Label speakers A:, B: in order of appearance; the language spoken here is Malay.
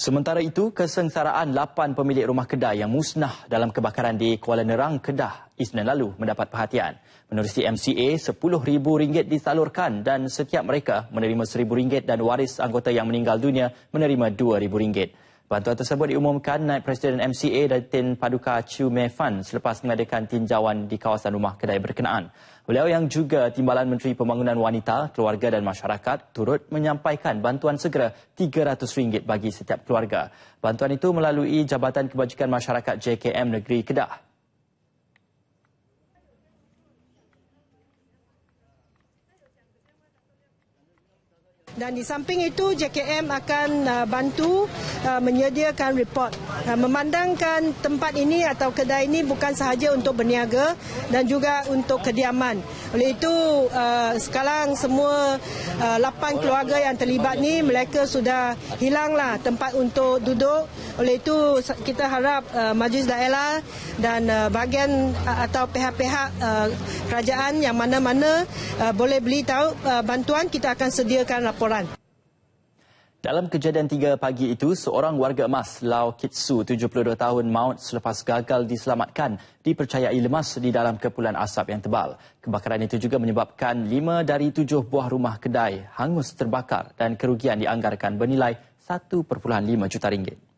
A: Sementara itu, kesengsaraan lapan pemilik rumah kedai yang musnah dalam kebakaran di Kuala Nerang, Kedah, Isnin lalu mendapat perhatian. Menurusi MCA, RM10,000 disalurkan dan setiap mereka menerima RM1,000 dan waris anggota yang meninggal dunia menerima RM2,000. Bantuan tersebut diumumkan naik Presiden MCA Datin Paduka Chiu Mei Fan selepas mengadakan tinjauan di kawasan rumah kedai berkenaan. Beliau yang juga Timbalan Menteri Pembangunan Wanita, Keluarga dan Masyarakat turut menyampaikan bantuan segera RM300 bagi setiap keluarga. Bantuan itu melalui Jabatan Kebajikan Masyarakat JKM Negeri Kedah.
B: dan di samping itu JKM akan uh, bantu uh, menyediakan report uh, memandangkan tempat ini atau kedai ini bukan sahaja untuk berniaga dan juga untuk kediaman oleh itu uh, sekarang semua uh, 8 keluarga yang terlibat ni mereka sudah hilanglah tempat untuk duduk oleh itu kita harap uh, majlis daerah dan uh, bahagian uh, atau pihak-pihak uh, kerajaan yang mana-mana uh, boleh beli tahu uh, bantuan kita akan sediakan laporan.
A: Dalam kejadian tiga pagi itu, seorang warga emas Lau Kitsu, 72 tahun, maut selepas gagal diselamatkan dipercayai lemas di dalam kepulan asap yang tebal. Kebakaran itu juga menyebabkan lima dari tujuh buah rumah kedai hangus terbakar dan kerugian dianggarkan bernilai 1.5 juta ringgit.